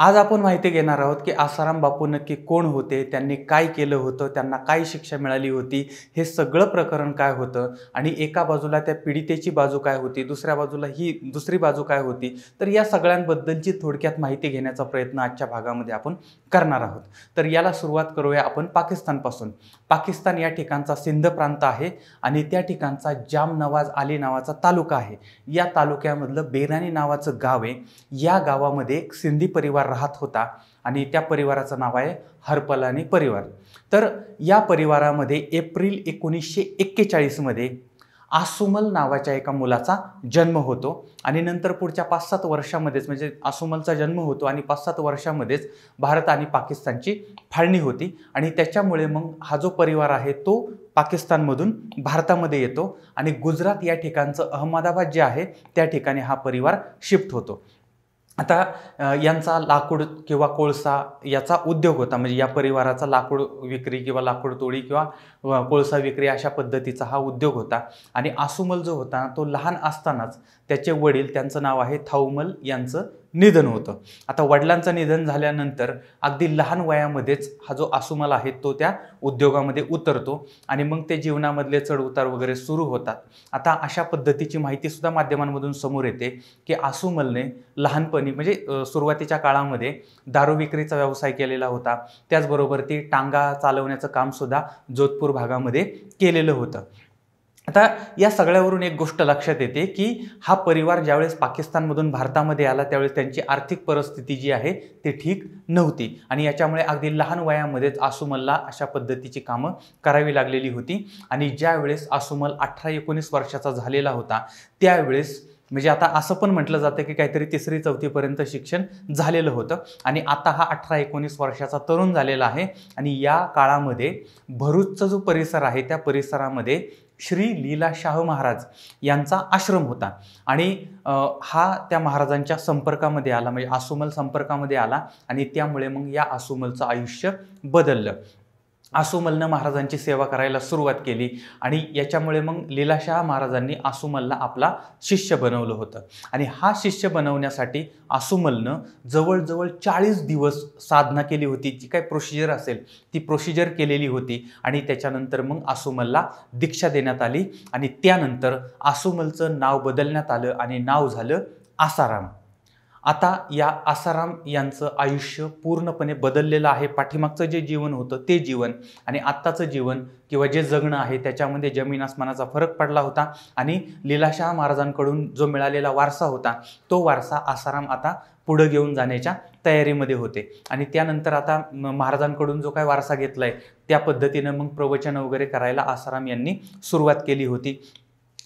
आज आपण माहिती घेणार आहोत की आसाराम बापू नक्की कोण होते त्यांनी काय केलं होतं त्यांना काय शिक्षा मिळाली होती हे सगळं प्रकरण काय होतं आणि एका बाजूला त्या पीडितेची बाजू काय होती दुसऱ्या बाजूला ही दुसरी बाजू काय होती तर या सगळ्यांबद्दलची थोडक्यात माहिती घेण्याचा प्रयत्न आजच्या भागामध्ये आपण करणार आहोत तर याला सुरुवात करूया आपण पाकिस्तानपासून पाकिस्तान या ठिकाणचा सिंध प्रांत आहे आणि त्या ठिकाणचा जाम नवाज आली नावाचा तालुका आहे या तालुक्यामधलं बेरानी नावाचं गाव आहे या गावामध्ये एक सिंधी परिवार राहत होता आणि त्या परिवाराचं नाव आहे हरपलानी परिवार तर या परिवारामध्ये एप्रिल एकोणीसशे एक्केचाळीसमध्ये आसुमल नावाच्या एका मुलाचा जन्म होतो आणि नंतर पुढच्या पाच सात वर्षामध्येच म्हणजे आसुमलचा जन्म होतो आणि पाच सात वर्षामध्येच भारत आणि पाकिस्तानची फाळणी होती आणि त्याच्यामुळे मग हा जो परिवार आहे तो पाकिस्तानमधून भारतामध्ये येतो आणि गुजरात या ठिकाणचं अहमदाबाद जे आहे त्या ठिकाणी हा परिवार शिफ्ट होतो आता यांचा लाकूड किंवा कोळसा याचा उद्योग होता म्हणजे या परिवाराचा लाकूड विक्री किंवा लाकूड तोडी किंवा कोळसा विक्री अशा पद्धतीचा हा उद्योग होता आणि आसुमल जो होता तो लहान असतानाच त्याचे वडील त्यांचं नाव आहे थाऊमल यांचं निधन होतं आता वडिलांचं निधन झाल्यानंतर अगदी लहान वयामध्येच हा जो आसुमाल आहे तो त्या उद्योगामध्ये उतरतो आणि मग ते जीवनामधले चढउतार वगैरे सुरू होतात आता अशा पद्धतीची माहितीसुद्धा माध्यमांमधून समोर येते की आसुमलने लहानपणी म्हणजे सुरुवातीच्या काळामध्ये दारू विक्रीचा व्यवसाय केलेला होता त्याचबरोबर ती टांगा चालवण्याचं कामसुद्धा जोधपूर भागामध्ये केलेलं होतं आता या सगळ्यावरून एक गोष्ट लक्षात येते की हा परिवार ज्यावेळेस पाकिस्तानमधून भारतामध्ये आला त्यावेळेस त्यांची आर्थिक परिस्थिती जी आहे ती ठीक नव्हती आणि याच्यामुळे अगदी लहान वयामध्येच आसुमलला अशा पद्धतीची कामं करावी लागलेली होती आणि ज्यावेळेस आसुमल अठरा एकोणीस वर्षाचा झालेला होता त्यावेळेस म्हणजे आता असं पण म्हटलं जातं की काहीतरी तिसरी चौथीपर्यंत शिक्षण झालेलं होतं आणि आता हा अठरा एकोणीस वर्षाचा तरुण झालेला आहे आणि या काळामध्ये भरूचचा जो परिसर आहे त्या परिसरामध्ये श्री लीला शाह महाराज यांचा आश्रम होता आणि हा त्या महाराजांच्या संपर्कामध्ये आला म्हणजे आसुमल संपर्कामध्ये आला आणि त्यामुळे मग या आसुमलचं आयुष्य बदललं आसुमलनं महाराजांची सेवा करायला सुरुवात केली आणि याच्यामुळे मग लीलाशाह महाराजांनी आसुमलला आपला शिष्य बनवलं होतं आणि हा शिष्य बनवण्यासाठी आसुमलनं जवळजवळ चाळीस दिवस साधना केली होती जी काय प्रोसिजर असेल ती प्रोसिजर केलेली होती आणि त्याच्यानंतर मग आसुमलला दीक्षा देण्यात आली आणि त्यानंतर आसुमलचं नाव बदलण्यात आलं आणि नाव झालं आसाराम आता या आसाराम यांचं आयुष्य पूर्णपणे बदललेलं आहे पाठीमागचं जे जीवन होतं ते जीवन आणि आत्ताचं जीवन किंवा जे जगणं आहे त्याच्यामध्ये जमीन आसमानाचा फरक पडला होता आणि लीलाशाह महाराजांकडून जो मिळालेला वारसा होता तो वारसा आसाराम आता पुढं घेऊन जाण्याच्या तयारीमध्ये होते आणि त्यानंतर आता महाराजांकडून जो काय वारसा घेतला आहे त्या पद्धतीनं मग प्रवचन वगैरे करायला आसाराम यांनी सुरुवात केली होती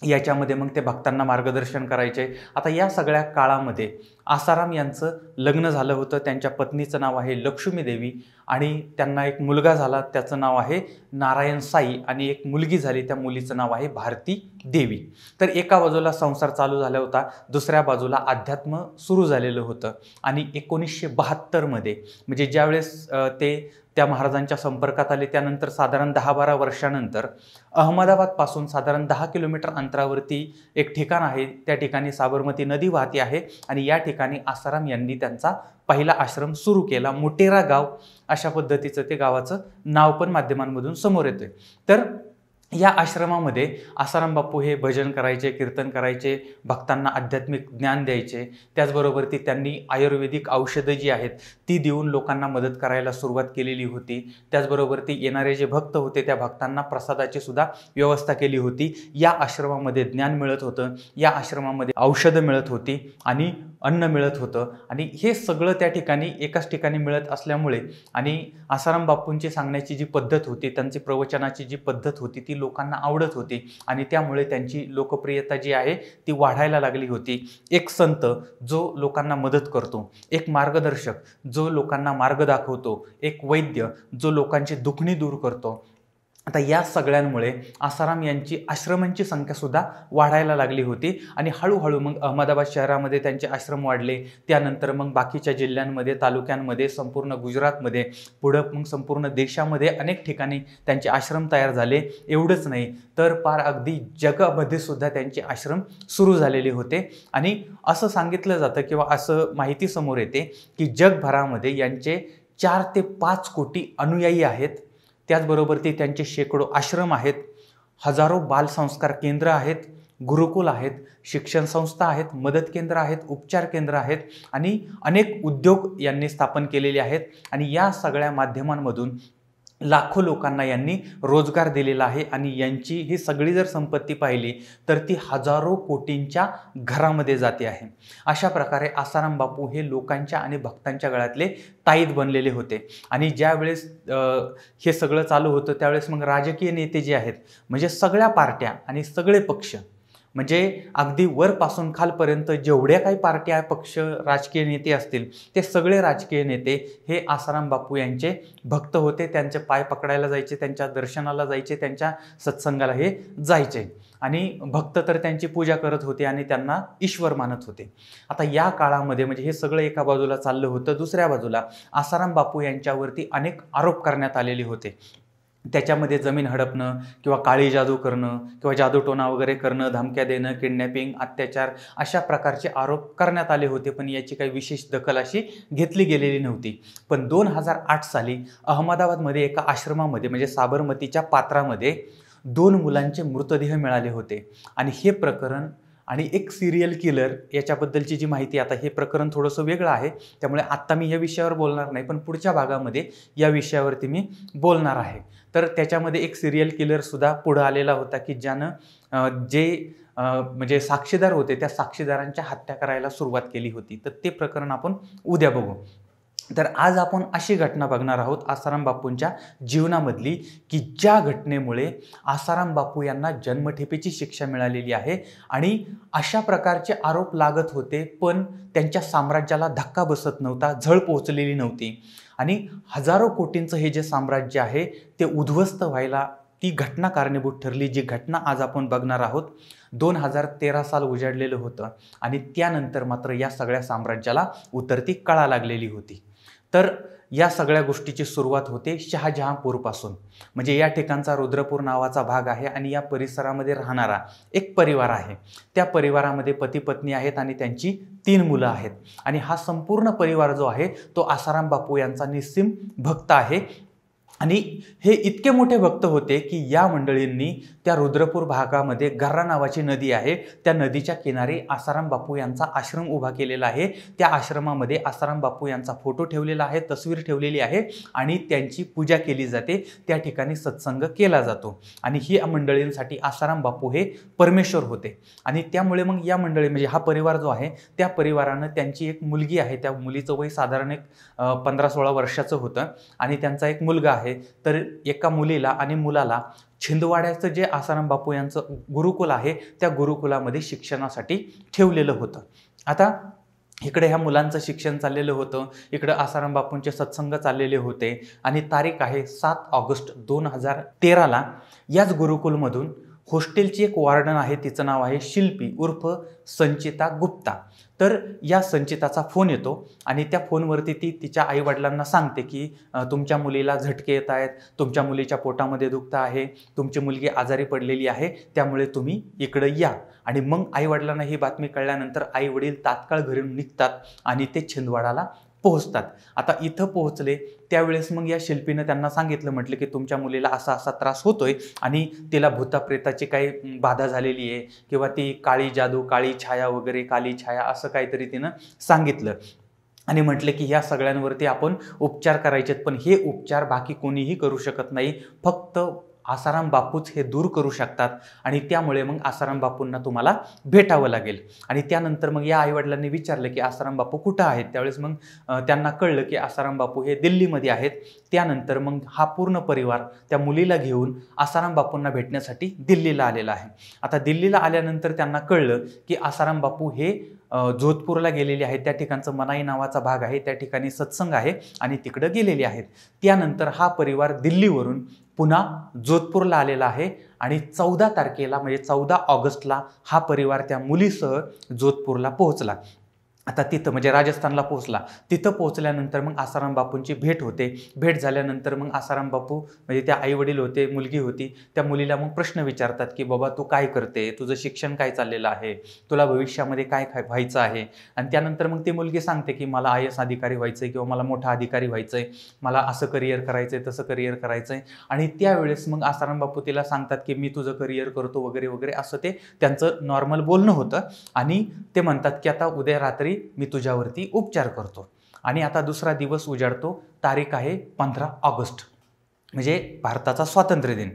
याच्यामध्ये मग ते भक्तांना मार्गदर्शन करायचे आता या सगळ्या काळामध्ये आसाराम यांचं लग्न झालं होतं त्यांच्या पत्नीचं नाव आहे लक्ष्मी देवी आणि त्यांना एक मुलगा झाला त्याचं नाव आहे नारायण साई आणि एक मुलगी झाली त्या मुलीचं नाव आहे भारती देवी तर एका बाजूला संसार चालू झाला होता दुसऱ्या बाजूला अध्यात्म सुरू झालेलं होतं आणि एकोणीसशे बहात्तरमध्ये म्हणजे ज्यावेळेस ते त्या महाराजांच्या संपर्कात आले त्यानंतर साधारण दहा बारा वर्षानंतर अहमदाबादपासून साधारण दहा किलोमीटर अंतरावरती एक ठिकाण आहे त्या ठिकाणी साबरमती नदी वाहते आहे आणि या ठिकाणी ठिकाणी आसाराम यांनी त्यांचा पहिला आश्रम सुरू केला मोटेरा गाव अशा पद्धतीचं ते गावाचं नाव पण माध्यमांमधून समोर येतोय तर या आश्रमामध्ये आसाराम बापू हे भजन करायचे कीर्तन करायचे भक्तांना आध्यात्मिक ज्ञान द्यायचे त्याचबरोबर ती त्यांनी आयुर्वेदिक औषधं जी आहेत ती देऊन लोकांना मदत करायला सुरुवात केलेली होती त्याचबरोबर ती येणारे जे भक्त होते त्या भक्तांना प्रसादाची सुद्धा व्यवस्था केली होती या आश्रमामध्ये ज्ञान मिळत होतं या आश्रमामध्ये औषधं मिळत होती आणि अन्न मिळत होतं आणि हे सगळं त्या ठिकाणी एकाच ठिकाणी मिळत असल्यामुळे आणि आसाराम बापूंची सांगण्याची जी पद्धत होती त्यांची प्रवचनाची जी पद्धत होती ती लोकांना आवडत होती आणि त्यामुळे त्यांची लोकप्रियता जी आहे ती वाढायला लागली होती एक संत जो लोकांना मदत करतो एक मार्गदर्शक जो लोकांना मार्ग दाखवतो एक वैद्य जो लोकांची दुखणी दूर करतो आता या सगळ्यांमुळे आसाराम यांची आश्रमांची संख्यासुद्धा वाढायला लागली होती आणि हळूहळू मग अहमदाबाद शहरामध्ये त्यांचे आश्रम वाढले त्यानंतर मग बाकीच्या जिल्ह्यांमध्ये तालुक्यांमध्ये संपूर्ण गुजरातमध्ये पुढं मग संपूर्ण देशामध्ये अनेक ठिकाणी त्यांचे आश्रम तयार झाले एवढंच नाही तर पार अगदी जगामध्ये सुद्धा त्यांचे आश्रम सुरू झालेले होते आणि असं सांगितलं जातं किंवा असं माहिती समोर येते की जगभरामध्ये यांचे चार ते पाच कोटी अनुयायी आहेत त्याचबरोबर ते त्यांचे शेकडो आश्रम आहेत हजारो बालसंस्कार केंद्र आहेत गुरुकुल आहेत शिक्षण संस्था आहेत मदत केंद्र आहेत उपचार केंद्र आहेत आणि अनेक उद्योग यांनी स्थापन केलेले आहेत आणि या सगळ्या माध्यमांमधून लाखो लोकांना यांनी रोजगार दिलेला आहे आणि यांची ही सगळी जर संपत्ती पाहिली तर ती हजारो कोटींच्या घरामध्ये जाते आहे अशा प्रकारे आसाराम बापू हे लोकांच्या आणि भक्तांच्या गळ्यातले ताईत बनलेले होते आणि ज्यावेळेस हे सगळं चालू होतं त्यावेळेस मग राजकीय नेते जे आहेत म्हणजे सगळ्या पार्ट्या आणि सगळे पक्ष म्हणजे अगदी वरपासून खालपर्यंत जेवढ्या काही आहे पक्ष राजकीय नेते असतील ते सगळे राजकीय नेते हे आसाराम बापू यांचे भक्त होते त्यांचे पाय पकडायला जायचे त्यांच्या दर्शनाला जायचे त्यांच्या सत्संगाला हे जायचे आणि भक्त तर त्यांची पूजा करत होते आणि त्यांना ईश्वर मानत होते आता या काळामध्ये म्हणजे हे सगळं एका बाजूला चाललं होतं दुसऱ्या बाजूला आसाराम बापू यांच्यावरती अनेक आरोप करण्यात आलेले होते त्याच्यामध्ये जमीन हडपणं किंवा काळी जादू करणं किंवा जादूटोना वगैरे करणं धमक्या देणं किडनॅपिंग अत्याचार अशा प्रकारचे आरोप करण्यात आले होते पण याची काही विशेष दखल अशी घेतली गेलेली नव्हती पण दोन हजार आठ साली अहमदाबादमध्ये एका आश्रमामध्ये म्हणजे साबरमतीच्या पात्रामध्ये दोन मुलांचे मृतदेह मिळाले होते आणि हे प्रकरण आणि एक सिरियल किलर याच्याबद्दलची जी माहिती आता हे प्रकरण थोडंसं वेगळं आहे त्यामुळे आत्ता मी या विषयावर बोलणार नाही पण पुढच्या भागामध्ये या विषयावरती मी बोलणार आहे तर त्याच्यामध्ये एक सिरियल किलरसुद्धा पुढं आलेला होता की ज्यानं जे म्हणजे साक्षीदार होते त्या साक्षीदारांच्या हत्या करायला सुरुवात केली होती तर ते प्रकरण आपण उद्या बघू तर आज आपण अशी घटना बघणार आहोत आसाराम बापूंच्या जीवनामधली की ज्या घटनेमुळे आसाराम बापू यांना जन्मठेपेची शिक्षा मिळालेली आहे आणि अशा प्रकारचे आरोप लागत होते पण त्यांच्या साम्राज्याला धक्का बसत नव्हता झळ पोहोचलेली नव्हती आणि हजारो कोटींचं हे जे साम्राज्य आहे ते उद्ध्वस्त व्हायला ती घटना कारणीभूत ठरली जी घटना आज आपण बघणार आहोत दोन हजार तेरा साल उजाडलेलं होतं आणि त्यानंतर मात्र या सगळ्या साम्राज्याला उतरती कळा लागलेली होती तर या सगळ्या गोष्टीची सुरुवात होते शहाजहापूरपासून म्हणजे या ठिकाणचा रुद्रपूर नावाचा भाग आहे आणि या परिसरामध्ये राहणारा एक परिवार आहे त्या परिवारामध्ये पती पत्नी आहेत आणि त्यांची तीन मुलं आहेत आणि हा संपूर्ण परिवार जो आहे तो आसाराम बापू यांचा निस्सिम भक्त आहे आणि हे इतके मोठे भक्त होते की या मंडळींनी त्या रुद्रपूर भागामध्ये गर्रा नावाची नदी आहे त्या नदीच्या किनारी आसाराम बापू यांचा आश्रम उभा केलेला आहे त्या आश्रमामध्ये आसाराम बापू यांचा फोटो ठेवलेला आहे तस्वीर ठेवलेली आहे आणि त्यांची पूजा केली जाते त्या ठिकाणी सत्संग केला जातो आणि ही मंडळींसाठी आसाराम बापू हे परमेश्वर होते आणि त्यामुळे मग या मंडळी म्हणजे हा परिवार जो आहे त्या परिवारानं त्यांची एक मुलगी आहे त्या मुलीचं वय साधारण एक पंधरा सोळा वर्षाचं होतं आणि त्यांचा एक मुलगा आहे तर एका मुलीला आणि मुलाला छिंदवाड्याचं जे आसाराम बापू यांचं गुरुकुल आहे त्या गुरुकुलामध्ये शिक्षणासाठी ठेवलेलं होतं आता इकडे ह्या मुलांचं शिक्षण चाललेलं होतं इकडं आसाराम बापूंचे सत्संग चाललेले होते आणि तारीख आहे सात ऑगस्ट दोन हजार तेराला याच गुरुकुलमधून हॉस्टेलची एक वार्डन आहे तिचं नाव आहे शिल्पी उर्फ संचिता गुप्ता तर या संचिताचा फोन येतो आणि त्या फोनवरती ती तिच्या आईवडिलांना सांगते की तुमच्या मुलीला झटके येत आहेत तुमच्या मुलीच्या पोटामध्ये दुखतं आहे तुमची मुलगी आजारी पडलेली आहे त्यामुळे तुम्ही इकडं या आणि मग आईवडिलांना ही बातमी कळल्यानंतर आईवडील तात्काळ घरून निघतात आणि ते छिंदवाडाला पोहोचतात आता इथं पोहोचले त्यावेळेस मग या शिल्पीनं त्यांना सांगितलं म्हटलं की तुमच्या मुलीला असा असा त्रास होतोय आणि तिला भूताप्रेताची काही बाधा झालेली आहे किंवा ती काळी जादू काळी छाया वगैरे काळी छाया असं काहीतरी तिनं सांगितलं आणि म्हटलं की ह्या सगळ्यांवरती आपण उपचार करायचेत पण हे उपचार बाकी कोणीही करू शकत नाही फक्त आसाराम बापूच हे दूर करू शकतात आणि त्यामुळे मग आसाराम बापूंना तुम्हाला भेटावं लागेल आणि त्यानंतर मग या आईवडिलांनी विचारलं की आसाराम बापू कुठं आहेत त्यावेळेस मग त्यांना कळलं की आसाराम बापू हे दिल्लीमध्ये आहेत त्यानंतर मग हा पूर्ण परिवार त्या मुलीला घेऊन आसाराम बापूंना भेटण्यासाठी दिल्लीला आलेला आहे आता दिल्लीला आल्यानंतर त्यांना कळलं की आसाराम बापू हे जोधपूरला गेलेली आहेत त्या ठिकाणचं मनाई नावाचा भाग आहे त्या ठिकाणी सत्संग आहे आणि तिकडं गेलेली आहेत त्यानंतर हा परिवार दिल्लीवरून पुन्हा जोधपूरला आलेला आहे आणि चौदा तारखेला म्हणजे चौदा ऑगस्टला हा परिवार त्या मुलीसह जोधपूरला पोहोचला आता तिथं म्हणजे राजस्थानला पोहोचला तिथं पोहोचल्यानंतर मग आसाराम बापूंची भेट होते भेट झाल्यानंतर मग आसाराम बापू म्हणजे त्या आईवडील होते मुलगी होती त्या मुलीला मग प्रश्न विचारतात की बाबा तू काय करते तुझं शिक्षण काय चाललेलं आहे तुला भविष्यामध्ये काय काय व्हायचं आहे आणि त्यानंतर मग ती मुलगी सांगते की मला आय एस अधिकारी व्हायचं आहे किंवा मला मोठा अधिकारी व्हायचं आहे मला असं करिअर करायचं आहे तसं करिअर करायचं आहे आणि त्यावेळेस मग आसाराम बापू तिला सांगतात की मी तुझं करिअर करतो वगैरे वगैरे असं ते त्यांचं नॉर्मल बोलणं होतं आणि ते म्हणतात की आता उद्या रात्री मी तुझ्यावरती उपचार करतो आणि आता दुसरा दिवस उजाडतो तारीख आहे पंधरा ऑगस्ट म्हणजे भारताचा स्वातंत्र्य दिन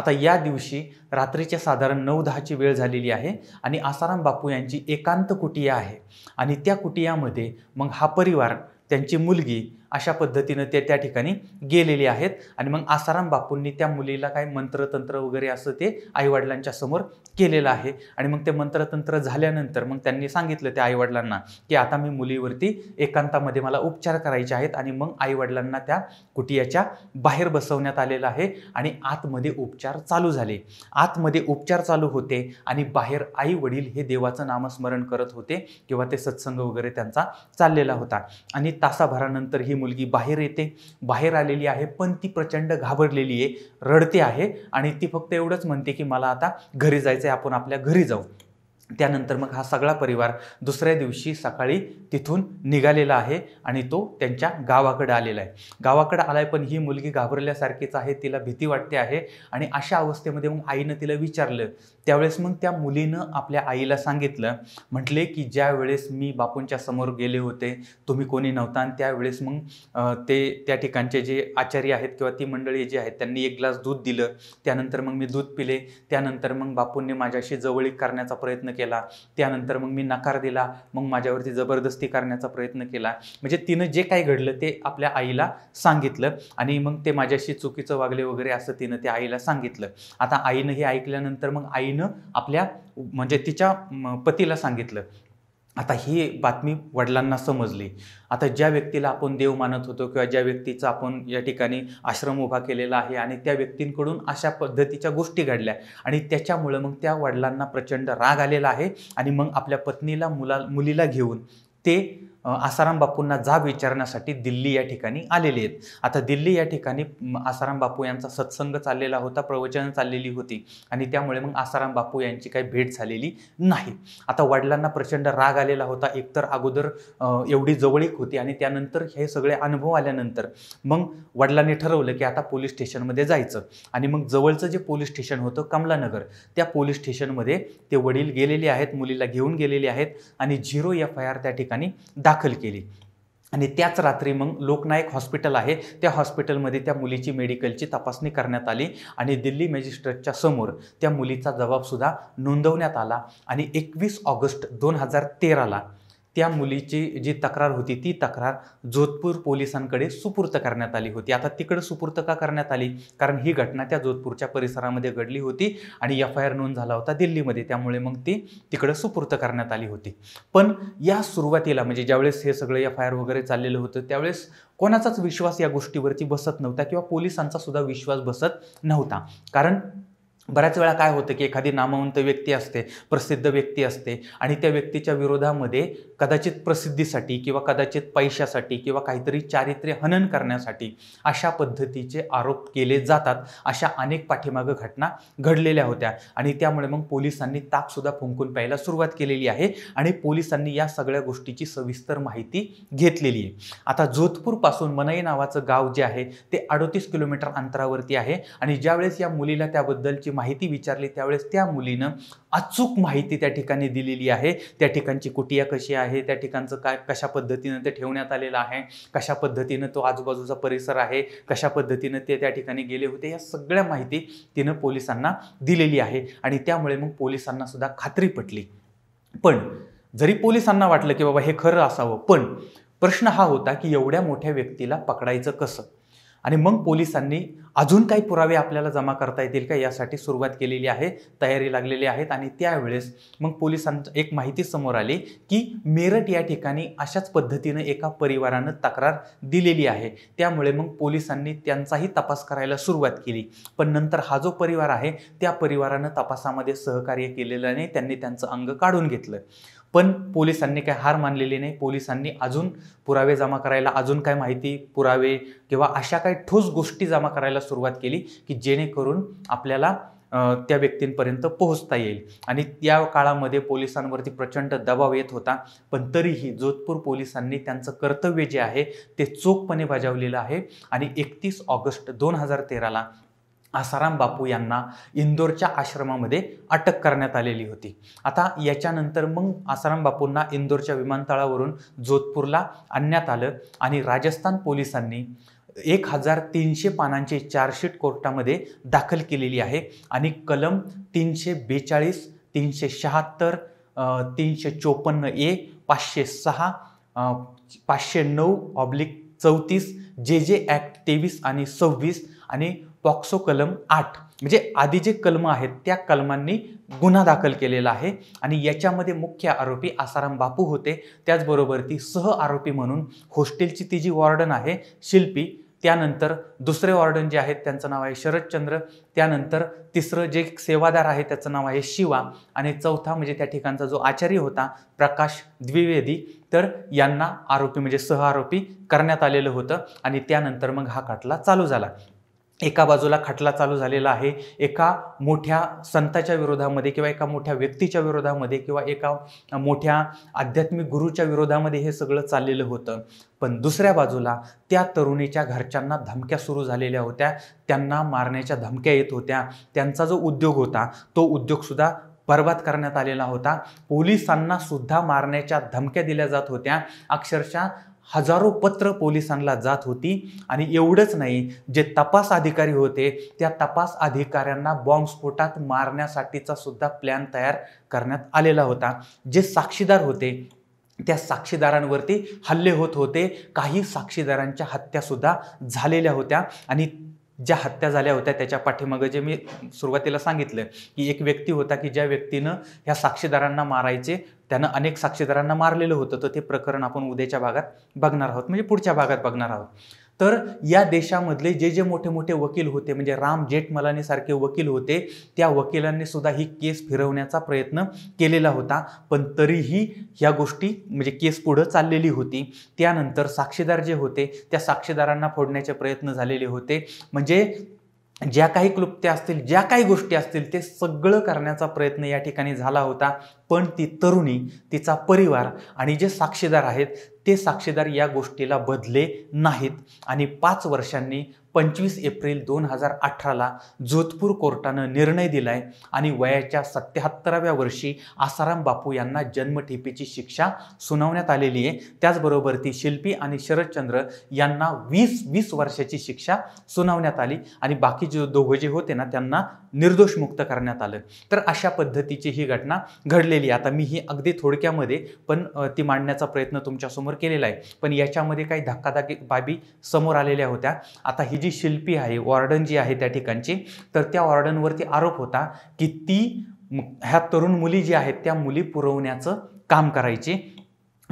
आता या दिवशी रात्रीच्या साधारण नऊ दहाची वेळ झालेली आहे आणि आसाराम बापू यांची एकांत कुटिया आहे आणि त्या कुटियामध्ये मग हा परिवार त्यांची मुलगी अशा पद्धतीनं ते त्या ठिकाणी गेलेले आहेत आणि मग आसाराम बापूंनी त्या मुलीला काय मंत्रतंत्र वगैरे असं ते आईवडिलांच्या समोर केलेलं आहे आणि मग ते मंत्रतंत्र झाल्यानंतर मग त्यांनी सांगितलं त्या आईवडिलांना की आता मी मुलीवरती एकांतामध्ये मला उपचार करायचे आहेत आणि मग आईवडिलांना त्या कुटियाच्या बाहेर बसवण्यात आलेलं आहे आणि आतमध्ये उपचार चालू झाले आतमध्ये उपचार चालू होते आणि बाहेर आई वडील हे देवाचं नामस्मरण करत होते किंवा ते सत्संग वगैरे त्यांचा चाललेला होता आणि तासाभरानंतर ही मुलगी बाहेर येते बाहेर आलेली आहे पण ती प्रचंड घाबरलेली आहे रडते आहे आणि ती फक्त एवढंच म्हणते की मला आता घरी जायचं आहे आपण आपल्या घरी जाऊ त्यानंतर मग हा सगळा परिवार दुसऱ्या दिवशी सकाळी तिथून निघालेला आहे आणि तो त्यांच्या गावाकडे आलेला आहे गावाकडे आला आहे पण ही मुलगी घाबरल्यासारखीच आहे तिला भीती वाटते आहे आणि अशा अवस्थेमध्ये मग आईनं तिला विचारलं त्यावेळेस मग त्या मुलीनं आपल्या आईला सांगितलं म्हटले की ज्या वेळेस मी बापूंच्या समोर गेले होते तुम्ही कोणी नव्हता आणि त्यावेळेस मग ते त्या ठिकाणचे जे आचार्य आहेत किंवा ती मंडळी जी आहेत त्यांनी एक ग्लास दूध दिलं त्यानंतर मग मी दूध पिले त्यानंतर मग बापूंनी माझ्याशी जवळीक करण्याचा प्रयत्न केला केला त्यानंतर मग मी नकार दिला मग माझ्यावरती जबरदस्ती करण्याचा प्रयत्न केला म्हणजे तिनं जे काही घडलं ते आपल्या आईला सांगितलं आणि मग ते माझ्याशी चुकीचं वागले वगैरे असं तिनं त्या आईला सांगितलं आता आईनं हे ऐकल्यानंतर मग आईनं आपल्या म्हणजे तिच्या पतीला सांगितलं आता ही बातमी वडिलांना समजली आता ज्या व्यक्तीला आपण देव मानत होतो किंवा ज्या व्यक्तीचा आपण या ठिकाणी आश्रम उभा केलेला आहे आणि त्या व्यक्तींकडून अशा पद्धतीच्या गोष्टी घडल्या आणि त्याच्यामुळं मग त्या वडिलांना प्रचंड राग आलेला आहे आणि मग आपल्या पत्नीला मुला मुलीला घेऊन ते आसाराम बापूंना जाब विचारण्यासाठी दिल्ली या ठिकाणी आलेले आहेत आता दिल्ली या ठिकाणी आसाराम बापू यांचा सत्संग चाललेला होता प्रवचन चाललेली होती आणि त्यामुळे मग आसाराम बापू यांची काही भेट झालेली नाही आता वडिलांना प्रचंड राग आलेला होता एकतर अगोदर एवढी जवळीक होती आणि त्यानंतर हे सगळे अनुभव आल्यानंतर मग वडिलांनी ठरवलं की आता पोलीस स्टेशनमध्ये जायचं आणि मग जवळचं जे पोलीस स्टेशन होतं कमलानगर त्या पोलीस स्टेशनमध्ये ते वडील गेलेले आहेत मुलीला घेऊन गेलेले आहेत आणि झिरो एफ आय आर त्या ठिकाणी दाखल केली आणि त्याच रात्री मग लोकनायक हॉस्पिटल आहे त्या हॉस्पिटलमध्ये त्या मुलीची मेडिकलची तपासणी करण्यात आली आणि दिल्ली मॅजिस्ट्रेटच्या समोर त्या मुलीचा जबाबसुद्धा नोंदवण्यात आला आणि एकवीस ऑगस्ट दोन हजार तेराला त्या मुलीची जी तक्रार होती ती तक्रार जोधपूर पोलिसांकडे सुपूर्त करण्यात आली होती आता तिकडे सुपूर्त का करण्यात आली कारण ही घटना त्या जोधपूरच्या परिसरामध्ये घडली होती आणि एफ आय आर नोंद झाला होता दिल्लीमध्ये त्यामुळे मग ती तिकडे सुपूर्त करण्यात आली होती पण या सुरुवातीला म्हणजे ज्यावेळेस हे सगळं एफ आय आर वगैरे चाललेलं होतं त्यावेळेस कोणाचाच विश्वास या गोष्टीवरती बसत नव्हता किंवा पोलिसांचा सुद्धा विश्वास बसत नव्हता कारण बऱ्याच वेळा काय होतं की एखादी नामवंत व्यक्ती असते प्रसिद्ध व्यक्ती असते आणि त्या व्यक्तीच्या विरोधामध्ये कदाचित प्रसिद्धीसाठी किंवा कदाचित पैशासाठी किंवा काहीतरी चारित्र्य हनन करण्यासाठी अशा पद्धतीचे आरोप केले जातात अशा अनेक पाठीमागं घटना घडलेल्या होत्या आणि त्यामुळे मग पोलिसांनी ताकसुद्धा फुंकून प्यायला सुरुवात केलेली आहे आणि पोलिसांनी या सगळ्या गोष्टीची सविस्तर माहिती घेतलेली आहे आता जोधपूरपासून मनई नावाचं गाव जे आहे ते अडोतीस किलोमीटर अंतरावरती आहे आणि ज्यावेळेस या मुलीला त्याबद्दलची माहिती विचारली त्यावेळेस त्या मुलीनं अचूक माहिती त्या ठिकाणी दिलेली आहे त्या ठिकाणची कुटिया कशी आहे त्या ठिकाणचं काय कशा पद्धतीनं ते ठेवण्यात आलेलं आहे कशा पद्धतीनं तो आजूबाजूचा परिसर आहे कशा पद्धतीनं ते त्या ठिकाणी गेले होते या सगळ्या माहिती तिनं पोलिसांना दिलेली आहे आणि त्यामुळे मग पोलिसांना सुद्धा खात्री पटली पण जरी पोलिसांना वाटलं की बाबा हे खरं असावं पण प्रश्न हा होता की एवढ्या मोठ्या व्यक्तीला पकडायचं कसं आणि मग पोलिसांनी अजून काही पुरावे आपल्याला जमा करता येतील का यासाठी सुरुवात केलेली आहे तयारी लागलेली आहेत आणि त्यावेळेस मग पोलिसांचं एक माहिती समोर आली की मेरठ या ठिकाणी अशाच पद्धतीनं एका परिवारानं तक्रार दिलेली आहे त्यामुळे मग पोलिसांनी त्यांचाही तपास करायला सुरुवात केली पण नंतर हा जो परिवार आहे त्या परिवारानं तपासामध्ये सहकार्य केलेलं नाही त्यांनी त्यांचं अंग काढून घेतलं पण पोलिसांनी काय हार मानलेली नाही पोलिसांनी अजून पुरावे जमा करायला अजून काय माहिती पुरावे किंवा अशा काही ठोस गोष्टी जमा करायला सुरुवात केली की जेणेकरून आपल्याला त्या व्यक्तींपर्यंत पोहोचता येईल आणि त्या काळामध्ये पोलिसांवरती प्रचंड दबाव येत होता पण तरीही जोधपूर पोलिसांनी त्यांचं कर्तव्य जे आहे ते चोखपणे बजावलेलं आहे आणि एकतीस ऑगस्ट दोन हजार तेराला आसाराम बापू यांना इंदोरच्या आश्रमामध्ये अटक करण्यात आलेली होती आता याच्यानंतर मग आसाराम बापूंना इंदोरच्या विमानतळावरून जोधपूरला आणण्यात आलं आणि राजस्थान पोलिसांनी एक हजार तीनशे पानांचे चार्जशीट कोर्टामध्ये दाखल केलेली आहे आणि कलम तीनशे बेचाळीस तीनशे शहात्तर तीनशे चोपन्न ए पाचशे सहा पाचशे नऊ ऑब्लिक चौतीस जे जे ॲक्ट तेवीस आणि सव्वीस आणि पॉक्सो कलम आठ म्हणजे आधी जे कलम आहेत त्या कलमांनी गुन्हा दाखल केलेला आहे आणि याच्यामध्ये मुख्य आरोपी आसाराम बापू होते त्याचबरोबर ती सह आरोपी म्हणून हॉस्टेलची ती जी वॉर्डन आहे शिल्पी त्यानंतर दुसरे वॉर्डन जे आहेत त्यांचं नाव आहे शरदचंद्र त्यानंतर तिसरं जे सेवादार आहे त्याचं नाव आहे शिवा आणि चौथा म्हणजे त्या ठिकाणचा जो आचार्य होता प्रकाश द्विवेदी तर यांना आरोपी म्हणजे सह आरोपी करण्यात आलेलं होतं आणि त्यानंतर मग हा खटला चालू झाला एका बाजूला खटला चालू झालेला आहे एका मोठ्या संताच्या विरोधामध्ये किंवा एका मोठ्या व्यक्तीच्या विरोधामध्ये किंवा एका मोठ्या आध्यात्मिक गुरूच्या विरोधामध्ये हे सगळं चाललेलं होतं पण दुसऱ्या बाजूला त्या तरुणीच्या घरच्यांना धमक्या सुरू झालेल्या होत्या त्यांना मारण्याच्या धमक्या येत होत्या त्यांचा जो उद्योग होता तो उद्योगसुद्धा बर्बाद करण्यात आलेला होता पोलिसांना सुद्धा मारण्याच्या धमक्या दिल्या जात होत्या अक्षरशः हजारो पत्र पोलिसांना जात होती आणि एवढंच नाही जे तपास अधिकारी होते त्या तपास अधिकाऱ्यांना बॉम्बस्फोटात मारण्यासाठीचा सुद्धा प्लॅन तयार करण्यात आलेला होता जे साक्षीदार होते त्या साक्षीदारांवरती हल्ले होत होते काही साक्षीदारांच्या हत्यासुद्धा झालेल्या होत्या आणि ज्या हत्या झाल्या होत्या त्याच्या पाठीमागं जे मी सुरुवातीला सांगितलं की एक व्यक्ती होता की ज्या व्यक्तीनं ह्या साक्षीदारांना मारायचे त्यानं अनेक साक्षीदारांना मारलेलं होतं तर ते प्रकरण आपण उद्याच्या भागात बघणार आहोत म्हणजे पुढच्या भागात बघणार आहोत तर या देशामधले जे जे मोठे मोठे वकील होते म्हणजे राम जेठमलानीसारखे सारखे वकील होते त्या वकिलांनी सुद्धा ही केस फिरवण्याचा प्रयत्न केलेला होता पण तरीही ह्या गोष्टी म्हणजे केस पुढं चाललेली होती त्यानंतर साक्षीदार जे होते त्या साक्षीदारांना फोडण्याचे प्रयत्न झालेले होते म्हणजे ज्या काही क्लुप्त्या असतील ज्या काही गोष्टी असतील ते सगळं करण्याचा प्रयत्न या ठिकाणी झाला होता पण ती तरुणी तिचा परिवार आणि जे साक्षीदार आहेत ते साक्षीदार या गोष्टीला बदले नाहीत आणि पाच वर्षांनी पंचवीस एप्रिल दोन हजार अठराला जोधपूर कोर्टानं निर्णय दिलाय आणि वयाच्या सत्याहत्तराव्या वर्षी आसाराम बापू यांना जन्मठेपेची शिक्षा सुनावण्यात आलेली आहे त्याचबरोबर ती शिल्पी आणि शरदचंद्र यांना वीस वीस वर्षाची शिक्षा सुनावण्यात आली आणि बाकी जे दोघं जे होते ना त्यांना निर्दोष मुक्त करण्यात आलं तर अशा पद्धतीची ही घटना घडलेली आता मी ही अगदी थोडक्यामध्ये पण ती मांडण्याचा प्रयत्न तुमच्यासमोर केलेला आहे पण याच्यामध्ये काही धक्कादाकी बाबी समोर आलेल्या होत्या आता ही जी शिल्पी आहे वॉर्डन जी आहे त्या ठिकाणची तर त्या वॉर्डनवरती आरोप होता की ती ह्या तरुण मुली जी आहेत त्या मुली पुरवण्याचं काम करायची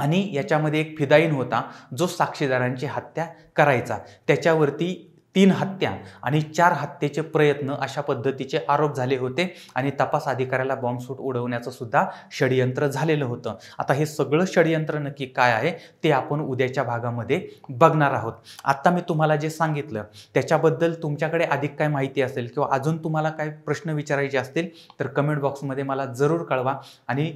आणि याच्यामध्ये एक फिदाईन होता जो साक्षीदारांची हत्या करायचा त्याच्यावरती तीन हत्या आणि चार हत्येचे प्रयत्न अशा पद्धतीचे आरोप झाले होते आणि तपास अधिकाऱ्याला बॉम्बसूट उडवण्याचं सुद्धा षडयंत्र झालेलं होतं आता हे सगळं षडयंत्र नक्की काय आहे ते आपण उद्याच्या भागामध्ये बघणार आहोत आत्ता मी तुम्हाला जे सांगितलं त्याच्याबद्दल तुमच्याकडे अधिक काय माहिती असेल किंवा अजून तुम्हाला काय प्रश्न विचारायचे असतील तर कमेंट बॉक्समध्ये मला जरूर कळवा आणि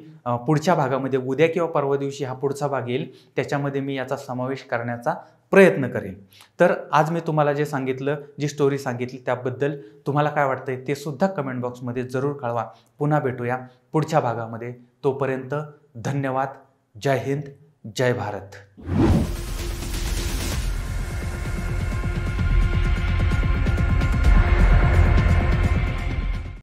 पुढच्या भागामध्ये उद्या किंवा परवा दिवशी हा पुढचा भाग येईल त्याच्यामध्ये मी याचा समावेश करण्याचा प्रयत्न करेन तर आज मी तुम्हाला जे सांगितलं जी स्टोरी सांगितली त्याबद्दल तुम्हाला काय वाटतंय ते सुद्धा कमेंट बॉक्समध्ये जरूर कळवा पुन्हा भेटूया पुढच्या भागामध्ये तोपर्यंत धन्यवाद जय हिंद जय भारत